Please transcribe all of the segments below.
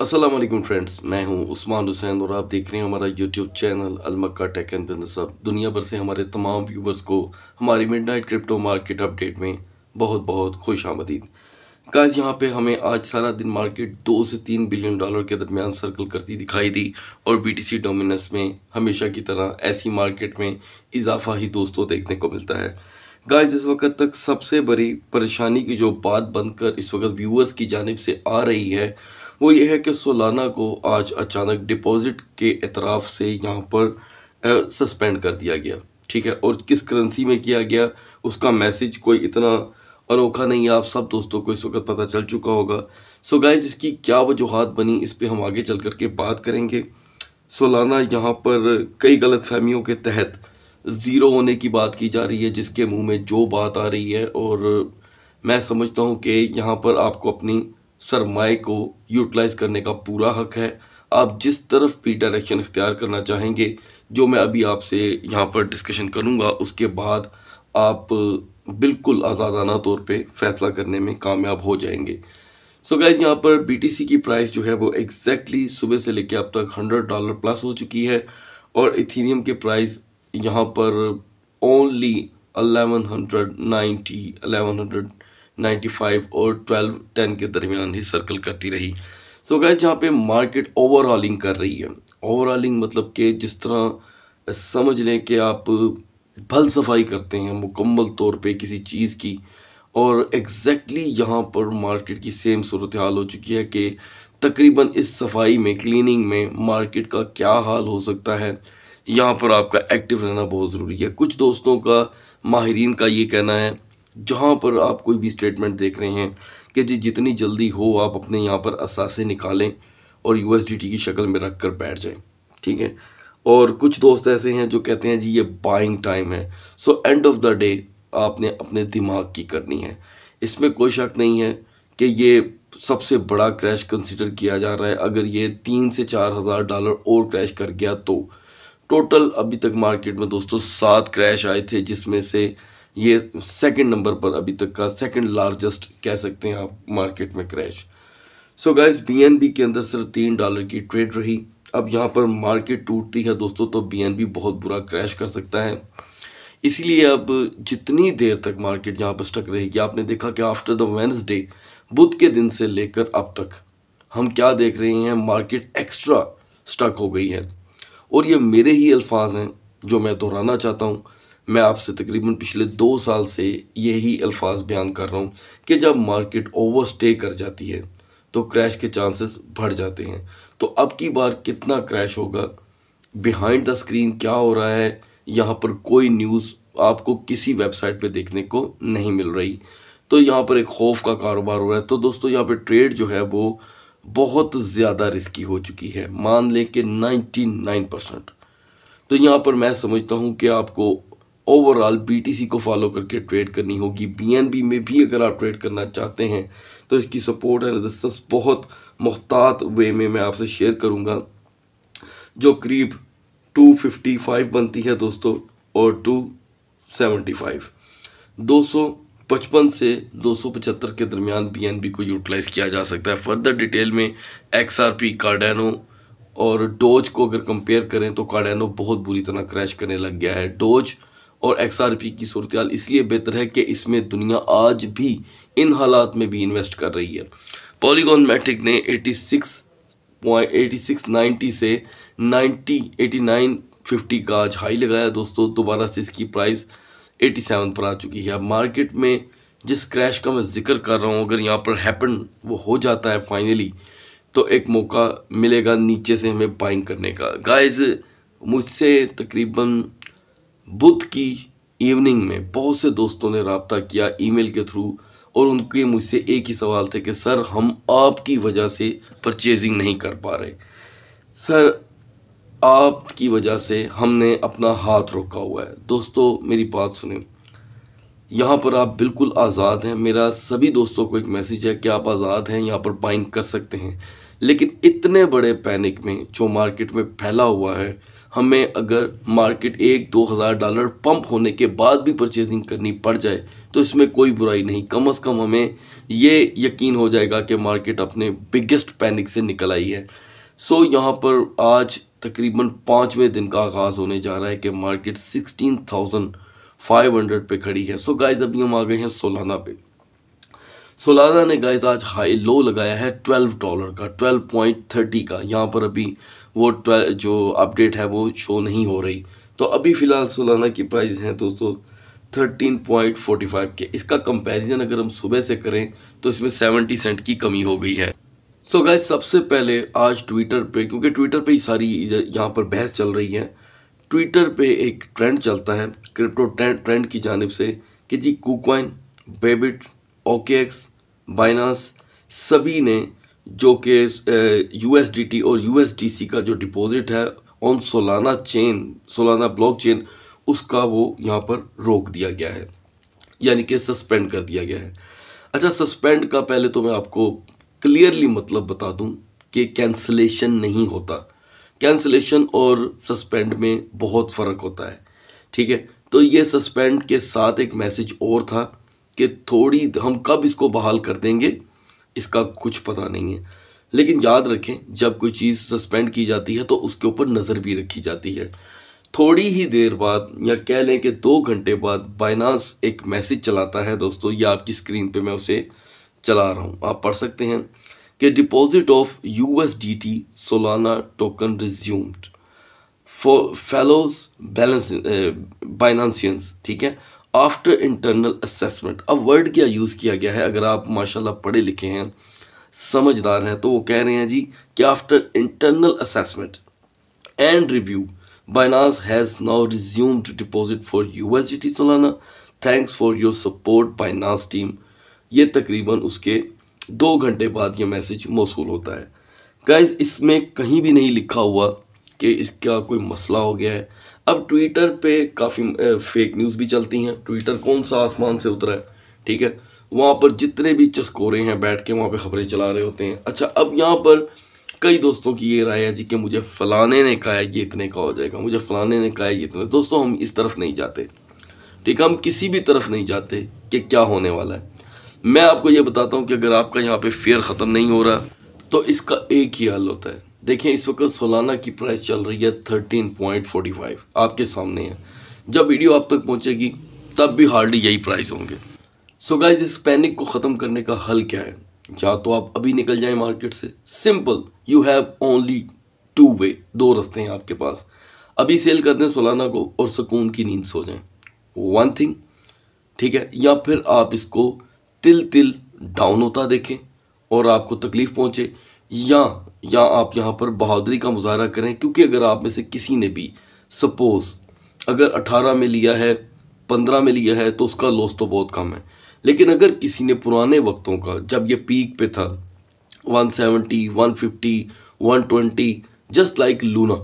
Aslam friends मैं हूं उस्मान हुसैन और आप देख रहे हैं हमारा यूट्यूब चैनल अलमक्का टेक एंड बिजनेस अब दुनिया भर से हमारे तमाम व्यूवर्स को हमारी मिडनाइट क्रिप्टो मार्केट अपडेट में बहुत बहुत खुश आमदीद काज यहाँ पे हमें आज सारा दिन मार्केट दो से तीन बिलियन डॉलर के दरमियान सर्कल करती दिखाई दी और सी डोमिनस में हमेशा की तरह ऐसी मार्केट में इजाफा ही दोस्तों देखने को मिलता है गाइज इस वक्त तक सबसे बड़ी परेशानी की जो बात बनकर इस वक्त व्यूअर्स की जानब से आ रही है वो ये है कि सोलाना को आज अचानक डिपॉजिट के अतराफ़ से यहाँ पर सस्पेंड कर दिया गया ठीक है और किस करेंसी में किया गया उसका मैसेज कोई इतना अनोखा नहीं है आप सब दोस्तों को इस वक्त पता चल चुका होगा सो गाइज इसकी क्या वजूहत बनी इस पर हम आगे चल कर के बात करेंगे सोलाना यहाँ पर कई गलत फहमियों के तहत ज़ीरो होने की बात की जा रही है जिसके मुंह में जो बात आ रही है और मैं समझता हूँ कि यहाँ पर आपको अपनी सरमाए को यूटिलाइज करने का पूरा हक है आप जिस तरफ भी डायरेक्शन इख्तियार करना चाहेंगे जो मैं अभी आपसे यहाँ पर डिस्कशन करूँगा उसके बाद आप बिल्कुल आज़ादाना तौर पे फैसला करने में कामयाब हो जाएंगे सो so गैज यहाँ पर बीटीसी की प्राइस जो है वो एग्जैक्टली exactly सुबह से लेकर अब तक हंड्रेड डॉलर प्लस हो चुकी है और इथीनियम के प्राइस यहाँ पर only eleven hundred ninety eleven hundred 95 और 12 10 के दरमियान ही सर्कल करती रही सो गैस जहाँ पे मार्केट ओवरऑलिंग कर रही है ओवरऑलिंग मतलब कि जिस तरह समझ लें कि आप भल सफाई करते हैं मुकम्मल तौर पे किसी चीज़ की और एग्जैक्टली exactly यहाँ पर मार्केट की सेम सूरत हाल हो चुकी है कि तकरीबन इस सफाई में क्लीनिंग में मार्केट का क्या हाल हो सकता है यहाँ पर आपका एक्टिव रहना बहुत ज़रूरी है कुछ दोस्तों का माहरीन का ये कहना है जहाँ पर आप कोई भी स्टेटमेंट देख रहे हैं कि जी जितनी जल्दी हो आप अपने यहाँ पर असासे निकालें और यू की शक्ल में रख कर बैठ जाएँ ठीक है और कुछ दोस्त ऐसे हैं जो कहते हैं जी ये बाइंग टाइम है so end of the day आपने अपने दिमाग की करनी है इसमें कोई शक नहीं है कि ये सबसे बड़ा क्रैश कंसिडर किया जा रहा है अगर ये तीन से चार हज़ार डॉलर और क्रैश कर गया तो टोटल अभी तक मार्केट में दोस्तों सात क्रैश आए थे जिसमें से ये सेकंड नंबर पर अभी तक का सेकंड लार्जेस्ट कह सकते हैं आप मार्केट में क्रैश सो गाइस बीएनबी के अंदर सिर्फ तीन डॉलर की ट्रेड रही अब यहाँ पर मार्केट टूटती है दोस्तों तो बीएनबी बहुत बुरा क्रैश कर सकता है इसीलिए अब जितनी देर तक मार्केट यहाँ पर स्टक रहेगी आपने देखा कि आफ्टर द वेंसडे बुध के दिन से लेकर अब तक हम क्या देख रहे हैं मार्केट एक्स्ट्रा स्टक हो गई है और ये मेरे ही अल्फाज हैं जो मैं दोहराना चाहता हूँ मैं आपसे तकरीबन पिछले दो साल से यही अल्फाज बयान कर रहा हूँ कि जब मार्केट ओवरस्टे कर जाती है तो क्रैश के चांसेस बढ़ जाते हैं तो अब की बार कितना क्रैश होगा बिहाइंड द स्क्रीन क्या हो रहा है यहाँ पर कोई न्यूज़ आपको किसी वेबसाइट पे देखने को नहीं मिल रही तो यहाँ पर एक खौफ का कारोबार हो रहा है तो दोस्तों यहाँ पर ट्रेड जो है वो बहुत ज़्यादा रिस्की हो चुकी है मान लें कि नाइन परसेंट तो यहाँ पर मैं समझता हूँ कि आपको ओवरऑल बीटीसी को फॉलो करके ट्रेड करनी होगी बीएनबी में भी अगर आप ट्रेड करना चाहते हैं तो इसकी सपोर्ट एंड रेजिस्टेंस बहुत मोहतात वे में मैं आपसे शेयर करूँगा जो करीब 255 बनती है दोस्तों और 275 255 से 275 के दरमियान बीएनबी को यूटिलाइज किया जा सकता है फर्दर डिटेल में एक्सआरपी कार्डेनो और डोज को अगर कंपेयर करें तो कार्डेनो बहुत बुरी तरह क्रैश करने लग गया है डोज और पी की सूरत इसलिए बेहतर है कि इसमें दुनिया आज भी इन हालात में भी इन्वेस्ट कर रही है पॉलीगॉन मैट्रिक ने सिक्स नाइन्टी से नाइन फिफ्टी का आज हाई लगाया दोस्तों दोबारा से इसकी प्राइस 87 पर आ चुकी है अब मार्केट में जिस क्रैश का मैं जिक्र कर रहा हूँ अगर यहाँ पर हैपन वो हो जाता है फाइनली तो एक मौका मिलेगा नीचे से हमें बाइंग करने का गाइज मुझसे तकरीबन बुध की इवनिंग में बहुत से दोस्तों ने रबता किया ईमेल के थ्रू और उनके मुझसे एक ही सवाल थे कि सर हम आपकी वजह से परचेजिंग नहीं कर पा रहे सर आपकी वजह से हमने अपना हाथ रोका हुआ है दोस्तों मेरी बात सुने यहाँ पर आप बिल्कुल आज़ाद हैं मेरा सभी दोस्तों को एक मैसेज है कि आप आज़ाद हैं यहाँ पर बाइंग कर सकते हैं लेकिन इतने बड़े पैनिक में जो मार्केट में फैला हुआ है हमें अगर मार्केट एक दो हज़ार डॉलर पंप होने के बाद भी परचेजिंग करनी पड़ जाए तो इसमें कोई बुराई नहीं कम अज़ कम हमें ये यकीन हो जाएगा कि मार्केट अपने बिगेस्ट पैनिक से निकल आई है सो so, यहाँ पर आज तकरीबन पाँचवें दिन का आगाज़ होने जा रहा है कि market sixteen thousand five hundred पे खड़ी है सो so, गाइज अभी हम आ गए हैं सोलाना पे सोलाना ने गाइज आज हाई लो लगाया है ट्वेल्व डॉलर का ट्वेल्व पॉइंट थर्टी का यहाँ पर अभी वो जो अपडेट है वो शो नहीं हो रही तो अभी फ़िलहाल सोलाना की प्राइस है दोस्तों थर्टीन पॉइंट फोर्टी फाइव के इसका कंपैरिजन अगर हम सुबह से करें तो इसमें सेवेंटी सेंट की कमी हो गई है सो so गाइज सबसे पहले आज ट्विटर पे क्योंकि ट्विटर पे ही सारी यहाँ पर बहस चल रही है ट्विटर पे एक ट्रेंड चलता है क्रिप्टो ट्रेंड ट्रेंड की जानब से कि जी KuCoin Bybit OK X Binance सभी ने जो कि यू एस डी टी और यू एस डी सी का जो डिपॉजिट है on Solana chain Solana block chain उसका वो यहाँ पर रोक दिया गया है यानी कि सस्पेंड कर दिया गया है अच्छा सस्पेंड का पहले तो मैं आपको क्लियरली मतलब बता दूँ कि कैंसलेशन नहीं होता कैंसलेशन और सस्पेंड में बहुत फ़र्क होता है ठीक है तो ये सस्पेंड के साथ एक मैसेज और था कि थोड़ी हम कब इसको बहाल कर देंगे इसका कुछ पता नहीं है लेकिन याद रखें जब कोई चीज़ सस्पेंड की जाती है तो उसके ऊपर नज़र भी रखी जाती है थोड़ी ही देर बाद या कह लें कि दो घंटे बाद बाइनास एक मैसेज चलाता है दोस्तों या आपकी स्क्रीन पे मैं उसे चला रहा हूँ आप पढ़ सकते हैं कि deposit of U S D T Solana token resumed for fellows balance Binancians ठीक है आफ्टर इंटरनल असेसमेंट अब वर्ड क्या यूज़ किया गया है अगर आप माशाल्लाह पढ़े लिखे हैं समझदार हैं तो वो कह रहे हैं जी कि after internal assessment and review Binance has now resume to to for U S Solana. Thanks for your support Binance team ये तकरीबन उसके दो घंटे बाद ये मैसेज मौसू होता है गाइज इसमें कहीं भी नहीं लिखा हुआ कि इसका कोई मसला हो गया है अब ट्विटर पे काफ़ी फेक न्यूज़ भी चलती हैं ट्विटर कौन सा आसमान से उतरा है ठीक है वहाँ पर जितने भी चस्कोरे हैं बैठ के वहाँ पे खबरें चला रहे होते हैं अच्छा अब यहाँ पर कई दोस्तों की ये राय है जी कि मुझे फलाने ने कहा है ये इतने का हो जाएगा मुझे फलाने ने कहा है ये इतने दोस्तों हम इस तरफ नहीं जाते ठीक है हम किसी भी तरफ नहीं जाते कि क्या होने वाला है मैं आपको ये बताता हूँ कि अगर आपका यहाँ पे फेयर ख़त्म नहीं हो रहा तो इसका एक ही हल होता है देखें इस वक्त सोलाना की प्राइस चल रही है थर्टीन पॉइंट फोर्टी फाइव आपके सामने है जब वीडियो आप तक पहुंचेगी तब भी हार्डली यही प्राइस होंगे सो गाइज इस पैनिक को ख़त्म करने का हल क्या है या तो आप अभी निकल जाएं मार्केट से simple you have only two way दो रस्ते हैं आपके पास अभी सेल कर दें सोलाना को और सुकून की नींद सो जाएं वन थिंग ठीक है या फिर आप इसको तिल तिल डाउन होता देखें और आपको तकलीफ़ पहुंचे या या आप यहाँ पर बहादुरी का मुजाहरा करें क्योंकि अगर आप में से किसी ने भी सपोज़ अगर अठारह में लिया है पंद्रह में लिया है तो उसका लॉस तो बहुत कम है लेकिन अगर किसी ने पुराने वक्तों का जब ये पीक पे था 170, 150, 120 जस्ट लाइक लूना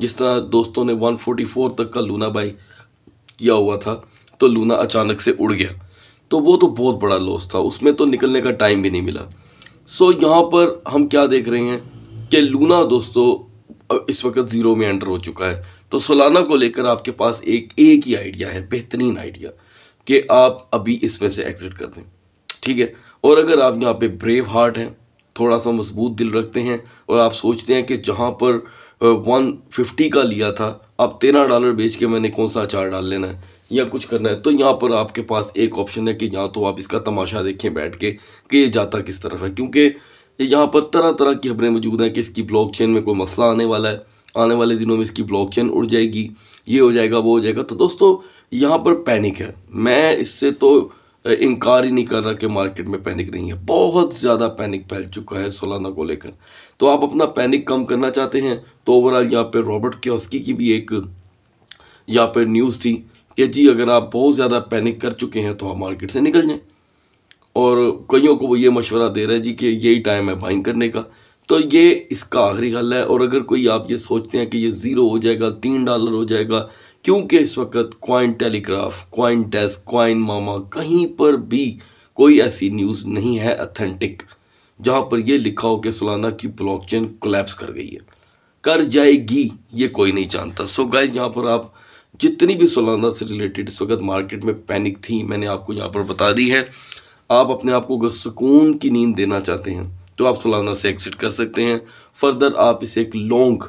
जिस तरह दोस्तों ने 144 तक का लूना बाई किया हुआ था तो लूना अचानक से उड़ गया तो वो तो बहुत बड़ा लॉस था उसमें तो निकलने का टाइम भी नहीं मिला सो यहाँ पर हम क्या देख रहे हैं कि लूना दोस्तों इस वक्त ज़ीरो में एंटर हो चुका है तो सोलाना को लेकर आपके पास एक एक ही आइडिया है बेहतरीन आइडिया कि आप अभी इसमें से एग्ज़िट कर दें ठीक है और अगर आप यहाँ पे ब्रेव हार्ट हैं थोड़ा सा मजबूत दिल रखते हैं और आप सोचते हैं कि जहाँ पर वन फिफ्टी का लिया था अब तेरह डॉलर बेच के मैंने कौन सा अचार डाल लेना है या कुछ करना है तो यहाँ पर आपके पास एक ऑप्शन है कि या तो आप इसका तमाशा देखें बैठ के कि ये जाता किस तरफ है क्योंकि यहाँ पर तरह तरह की खबरें मौजूद हैं कि इसकी ब्लॉकचेन में कोई मसला आने वाला है आने वाले दिनों में इसकी ब्लॉकचेन उड़ जाएगी ये हो जाएगा वो हो जाएगा तो दोस्तों यहाँ पर पैनिक है मैं इससे तो इनकार ही नहीं कर रहा कि मार्केट में पैनिक नहीं है बहुत ज़्यादा पैनिक फैल चुका है सोलाना को लेकर तो आप अपना पैनिक कम करना चाहते हैं तो ओवरऑल यहाँ पर रॉबर्ट क्योस्की की भी एक यहाँ पर न्यूज़ थी कि जी अगर आप बहुत ज़्यादा पैनिक कर चुके हैं तो आप मार्केट से निकल जाएँ और कईयों को वो ये मशवरा दे रहा है जी कि यही टाइम है बाइंग करने का तो ये इसका आखिरी हल है और अगर कोई आप ये सोचते हैं कि ये ज़ीरो हो जाएगा तीन डॉलर हो जाएगा क्योंकि इस वक्त Cointelegraph CoinDesk Coinmama कहीं पर भी कोई ऐसी न्यूज़ नहीं है अथेंटिक जहाँ पर यह लिखा हो कि सलाना की ब्लॉकचेन कोलेप्स कर गई है कर जाएगी ये कोई नहीं जानता सो गाइज यहाँ पर आप जितनी भी सोलाना से रिलेटेड इस वक्त मार्केट में पैनिक थी मैंने आपको यहाँ पर बता दी है आप अपने आप को सुकून की नींद देना चाहते हैं तो आप सोलाना से एक्सिट कर सकते हैं फर्दर आप इसे एक लॉन्ग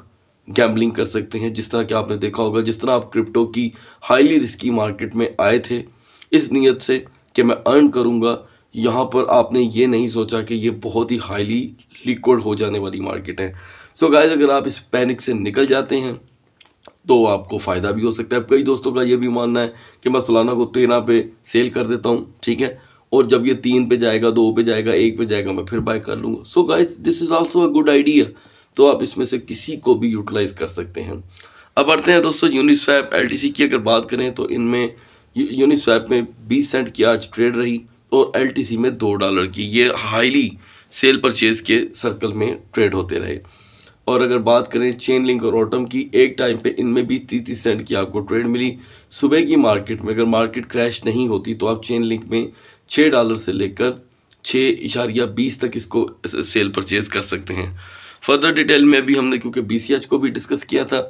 गैम्बलिंग कर सकते हैं जिस तरह कि आपने देखा होगा जिस तरह आप क्रिप्टो की हाईली रिस्की मार्केट में आए थे इस नीयत से कि मैं अर्न करूँगा यहाँ पर आपने ये नहीं सोचा कि ये बहुत ही हाईली लिक्विड हो जाने वाली मार्केट है सो so गाइज अगर आप इस पैनिक से निकल जाते हैं तो आपको फ़ायदा भी हो सकता है कई दोस्तों का ये भी मानना है कि मैं सोलाना को तेरह पे सेल कर देता हूँ ठीक है और जब ये तीन पे जाएगा दो पे जाएगा एक पे जाएगा मैं फिर बाय कर लूँगा so guys this is also a good idea तो आप इसमें से किसी को भी यूटिलाइज कर सकते हैं अब आते हैं दोस्तों यूनिस्वैप एल की अगर बात करें तो इनमें यूनिस्वैप में बीस सेंट की आज ट्रेड रही और एल में दो डॉलर की ये हाईली सेल परचेज के सर्कल में ट्रेड होते रहे और अगर बात करें चेन लिंक और ऑटम की एक टाइम पे इनमें भी तीस तीस सेंट की आपको ट्रेड मिली सुबह की मार्केट में अगर मार्केट क्रैश नहीं होती तो आप चेन लिंक में छः डॉलर से लेकर छः इशारिया बीस तक इसको सेल परचेज कर सकते हैं फर्दर डिटेल में भी हमने क्योंकि बी को भी डिस्कस किया था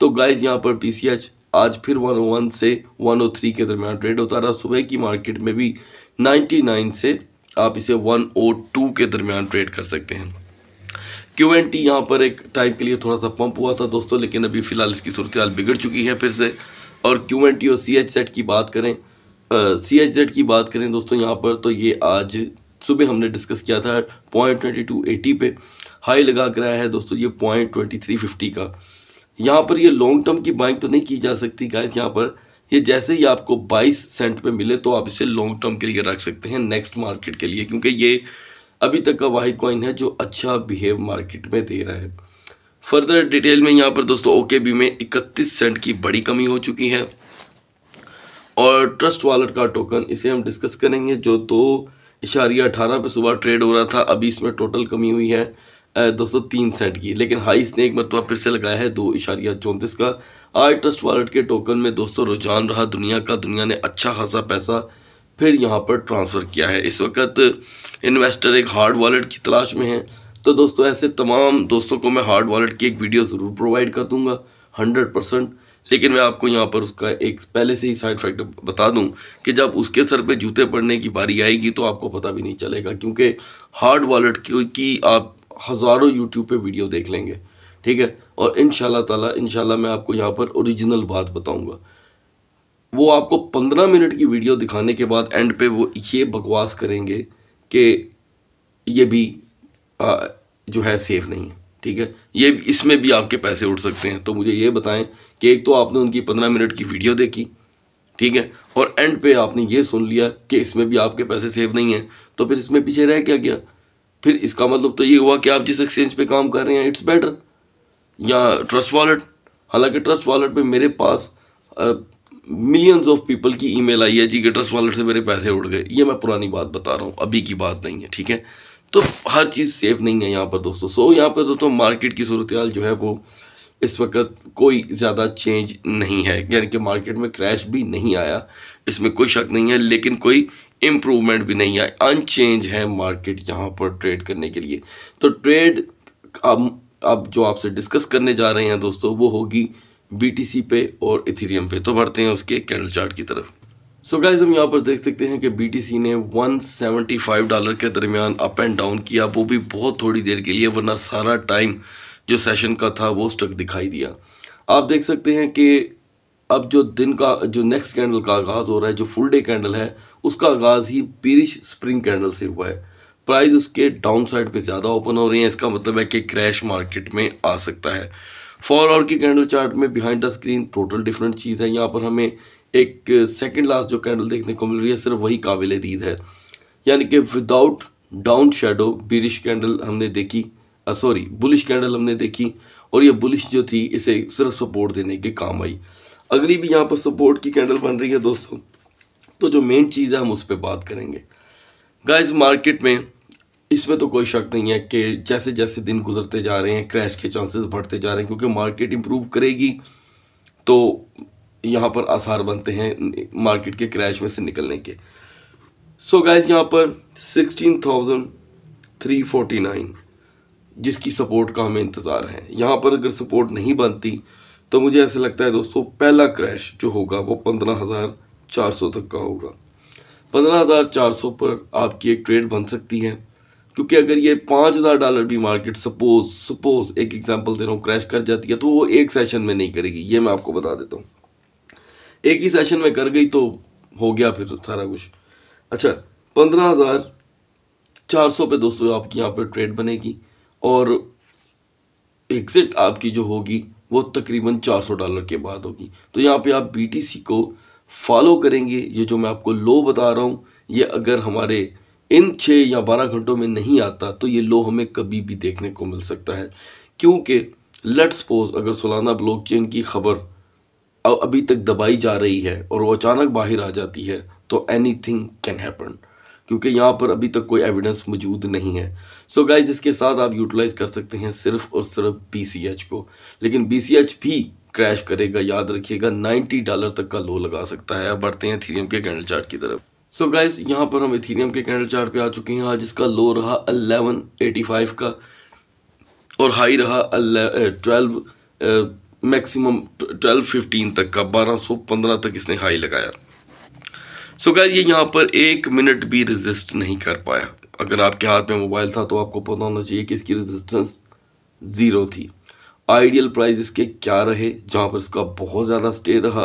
तो गाइज यहाँ पर बी आज फिर 101 से 103 के दरमियान ट्रेड होता रहा सुबह की मार्केट में भी 99 से आप इसे 102 के दरमियान ट्रेड कर सकते हैं क्यू एन टी यहाँ पर एक टाइम के लिए थोड़ा सा पंप हुआ था दोस्तों लेकिन अभी फ़िलहाल इसकी सूरत बिगड़ चुकी है फिर से और क्यू एन टी और सी एच सेट की बात करें सी एच जेड की बात करें दोस्तों यहाँ पर तो ये आज सुबह हमने डिस्कस किया था पॉइंट ट्वेंटी टू एटी पे हाई लगा कर आया है दोस्तों ये पॉइंट ट्वेंटी थ्री फिफ्टी का यहाँ पर ये लॉन्ग टर्म की बाइंग तो नहीं की जा सकती गाइस यहाँ पर ये जैसे ही आपको बाईस सेंट पे मिले तो आप इसे लॉन्ग टर्म के लिए रख सकते हैं नेक्स्ट मार्केट के लिए क्योंकि ये अभी तक का वाही कॉइन है जो अच्छा बिहेव मार्केट में दे रहा है फर्दर डिटेल में यहाँ पर दोस्तों ओके बी में इकतीस सेंट की बड़ी कमी हो चुकी है और ट्रस्ट वॉलेट का टोकन इसे हम डिस्कस करेंगे जो दो इशारिया अठारह पर सुबह ट्रेड हो रहा था अभी इसमें टोटल कमी हुई है दो सौ तीन सेंट की लेकिन हाई ने एक मरतबा तो फिर से लगाया है दो इशारिया चौंतीस का आज ट्रस्ट वॉलेट के टोकन में दोस्तों रुझान रहा दुनिया का दुनिया ने अच्छा खासा पैसा फिर यहाँ पर ट्रांसफ़र किया है इस वक्त इन्वेस्टर एक हार्ड वॉलेट की तलाश में है तो दोस्तों ऐसे तमाम दोस्तों को मैं हार्ड वॉलेट की एक वीडियो ज़रूर प्रोवाइड कर दूँगा हंड्रेड परसेंट लेकिन मैं आपको यहाँ पर उसका एक पहले से ही साइड इफेक्ट बता दूँ कि जब उसके सर पे जूते पड़ने की बारी आएगी तो आपको पता भी नहीं चलेगा क्योंकि हार्ड वॉलेट की आप हज़ारों यूट्यूब पे वीडियो देख लेंगे ठीक है और इन ताला इन मैं आपको यहाँ पर ओरिजिनल बात बताऊँगा वो आपको पंद्रह मिनट की वीडियो दिखाने के बाद एंड पे वो ये बकवास करेंगे कि ये भी आ, जो है सेफ़ नहीं है ठीक है ये इसमें भी आपके पैसे उठ सकते हैं तो मुझे ये बताएं कि एक तो आपने उनकी पंद्रह मिनट की वीडियो देखी ठीक है और एंड पे आपने ये सुन लिया कि इसमें भी आपके पैसे सेव नहीं हैं तो फिर इसमें पीछे रह क्या गया फिर इसका मतलब तो ये हुआ कि आप जिस एक्सचेंज पे काम कर रहे हैं इट्स बेटर या ट्रस्ट वॉलेट हालांकि ट्रस्ट वॉलेट पर मेरे पास मिलियंस ऑफ पीपल की ईमेल आई है जी के ट्रस्ट वॉलेट से मेरे पैसे उड़ गए ये मैं पुरानी बात बता रहा हूँ अभी की बात नहीं है ठीक है तो हर चीज़ सेफ नहीं है यहाँ पर दोस्तों सो यहाँ पर दोस्तों मार्केट की सूरत जो है वो इस वक्त कोई ज़्यादा चेंज नहीं है यानी कि मार्केट में क्रैश भी नहीं आया इसमें कोई शक नहीं है लेकिन कोई इम्प्रूवमेंट भी नहीं आया अनचेंज है मार्केट यहाँ पर ट्रेड करने के लिए तो ट्रेड अब अब जो आपसे डिस्कस करने जा रहे हैं दोस्तों वो होगी बी पे और इथेरियम पे तो बढ़ते हैं उसके कैंडल चार्ट की तरफ सो गाइज हम यहाँ पर देख सकते हैं कि सी ने 175 डॉलर के दरमियान अप एंड डाउन किया वो भी बहुत थोड़ी देर के लिए वरना सारा टाइम जो सेशन का था वो स्टक दिखाई दिया आप देख सकते हैं कि अब जो दिन का जो नेक्स्ट कैंडल का आगाज़ हो रहा है जो फुल डे कैंडल है उसका आगाज़ ही पीरिश स्प्रिंग कैंडल से हुआ है प्राइस उसके डाउन साइड पर ज़्यादा ओपन हो रही है इसका मतलब है कि क्रैश मार्केट में आ सकता है फॉर आवर की कैंडल चार्ट में behind the screen total different चीज़ है यहाँ पर हमें एक सेकंड लास्ट जो कैंडल देखने को मिल रही है सिर्फ वही काबिल दीद है यानी कि without down shadow bearish candle हमने देखी सॉरी बुलिश कैंडल हमने देखी और ये बुलिश जो थी इसे सिर्फ सपोर्ट देने के काम आई अगली भी यहाँ पर सपोर्ट की कैंडल बन रही है दोस्तों तो जो मेन चीज़ है हम उस पर बात करेंगे गाइज मार्केट में इसमें तो कोई शक नहीं है कि जैसे जैसे दिन गुजरते जा रहे हैं क्रैश के चांसेस बढ़ते जा रहे हैं क्योंकि मार्केट इंप्रूव करेगी तो यहाँ पर आसार बनते हैं मार्केट के क्रैश में से निकलने के सो गाइज यहाँ पर sixteen thousand three forty nine जिसकी सपोर्ट का हमें इंतज़ार है यहाँ पर अगर सपोर्ट नहीं बनती तो मुझे ऐसा लगता है दोस्तों पहला क्रैश जो होगा वो पंद्रह हज़ार चार सौ तक का होगा पंद्रह हज़ार चार सौ पर आपकी एक ट्रेड बन सकती है क्योंकि अगर ये पाँच हज़ार डॉलर भी मार्केट सपोज सपोज एक एग्जांपल दे रहा हूँ क्रैश कर जाती है तो वो एक सेशन में नहीं करेगी ये मैं आपको बता देता हूँ एक ही सेशन में कर गई तो हो गया फिर सारा कुछ अच्छा पंद्रह हज़ार चार सौ पे दोस्तों आपकी यहाँ पे ट्रेड बनेगी और एग्ज़िट आपकी जो होगी वो तकरीबन चार सौ डॉलर के बाद होगी तो यहाँ पे आप बीटीसी को फॉलो करेंगे ये जो मैं आपको लो बता रहा हूँ ये अगर हमारे इन छः या बारह घंटों में नहीं आता तो ये लो हमें कभी भी देखने को मिल सकता है क्योंकि लेट्स सपोज अगर सोलाना ब्लॉकचेन की खबर अभी तक दबाई जा रही है और वो अचानक बाहर आ जाती है तो एनी थिंग कैन हैपन क्योंकि यहाँ पर अभी तक कोई एविडेंस मौजूद नहीं है सो so गाइज इसके साथ आप यूटिलाइज़ कर सकते हैं सिर्फ और सिर्फ बी सी एच को लेकिन बी सी एच भी क्रैश करेगा याद रखिएगा 90 डॉलर तक का लो लगा सकता है अब बढ़ते हैं थीरियम के कैंडल चार्ट की तरफ सो गाइज यहाँ पर हम इथीरियम के कैंडल चार्ट पे आ चुके हैं आज इसका लो रहा 1185 का और हाई रहा twelve eh, maximum twelve fifteen तक का बारह सौ पंद्रह तक इसने हाई लगाया सो so, ये यहाँ पर एक मिनट भी रेजिस्ट नहीं कर पाया अगर आपके हाथ में मोबाइल था तो आपको पता होना चाहिए कि इसकी रेजिस्टेंस ज़ीरो थी आइडियल प्राइस इसके क्या रहे जहाँ पर इसका बहुत ज़्यादा स्टे रहा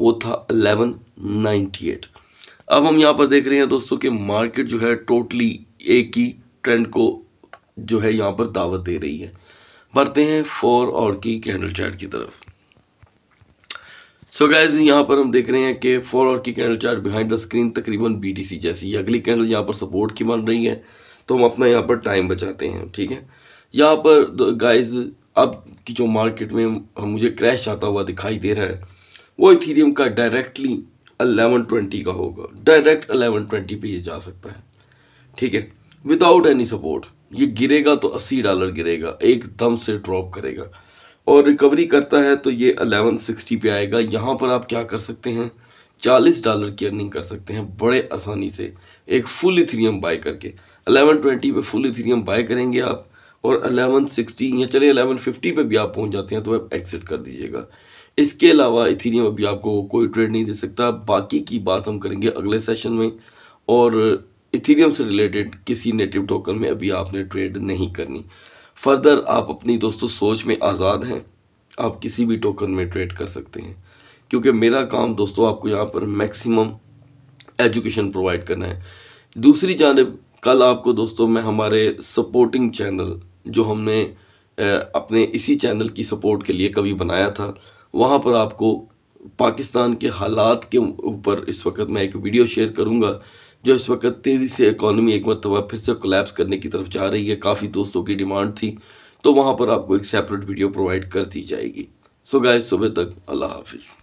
वो था अलेवन नाइन्टी एट अब हम यहाँ पर देख रहे हैं दोस्तों कि मार्केट जो है टोटली एक ही ट्रेंड को जो है यहाँ पर दावत दे रही है बढ़ते हैं फोर और की कैंडल चार्ट की तरफ सो so यहाँ पर हम देख रहे हैं कि फोर और की candle chart behind the screen तकरीबन बीटीसी जैसी अगली कैंडल यहाँ पर सपोर्ट की बन रही है तो हम अपना यहाँ पर टाइम बचाते हैं ठीक है यहाँ पर गाइज अब की जो मार्केट में मुझे क्रैश आता हुआ दिखाई दे रहा है वो इथीरियम का डायरेक्टली अलेवन ट्वेंटी का होगा डायरेक्ट ट्वेंटी पे ये जा सकता है ठीक है विदाउट एनी सपोर्ट ये गिरेगा तो अस्सी डॉलर गिरेगा एकदम से ड्रॉप करेगा और रिकवरी करता है तो ये अलेवन सिक्सटी पे आएगा यहाँ पर आप क्या कर सकते हैं चालीस डॉलर की अर्निंग कर सकते हैं बड़े आसानी से एक फुल इथेरियम बाय करके अलेवन ट्वेंटी पे फुल इथेरियम बाय करेंगे आप और अलेवन सिक्सटी या चले अलेवन फिफ्टी पे भी आप पहुँच जाते हैं तो आप एक्सिट कर दीजिएगा इसके अलावा इथेरियम अभी आपको कोई ट्रेड नहीं दे सकता बाकी की बात हम करेंगे अगले सेशन में और इथीरियम से रिलेटेड किसी नेटिव टोकन में अभी आपने ट्रेड नहीं करनी फर्दर आप अपनी दोस्तों सोच में आज़ाद हैं आप किसी भी टोकन में ट्रेड कर सकते हैं क्योंकि मेरा काम दोस्तों आपको यहाँ पर मैक्सिमम एजुकेशन प्रोवाइड करना है दूसरी जानब कल आपको दोस्तों मैं हमारे सपोर्टिंग चैनल जो हमने अपने इसी चैनल की सपोर्ट के लिए कभी बनाया था वहाँ पर आपको पाकिस्तान के हालात के ऊपर इस वक्त मैं एक वीडियो शेयर करूँगा जो इस वक्त तेज़ी से इकानमी एक मरतबा फिर से कोलेप्स करने की तरफ जा रही है काफ़ी दोस्तों की डिमांड थी तो वहाँ पर आपको एक सेपरेट वीडियो प्रोवाइड कर दी जाएगी सो गाय सुबह तक अल्लाह हाफिज़